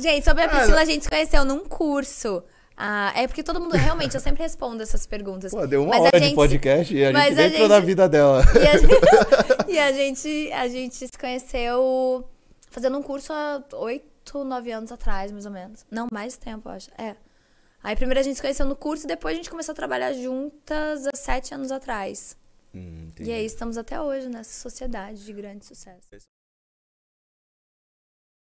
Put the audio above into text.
Gente, sobre a Priscila, a gente se conheceu num curso. Ah, é porque todo mundo, realmente, eu sempre respondo essas perguntas. Pô, deu uma mas hora gente, de podcast e a gente entrou gente, na vida dela. E a gente, e a gente, a gente se conheceu fazendo um curso há oito, nove anos atrás, mais ou menos. Não, mais tempo, eu acho. É. Aí primeiro a gente se conheceu no curso e depois a gente começou a trabalhar juntas há sete anos atrás. Hum, e aí estamos até hoje nessa sociedade de grande sucesso.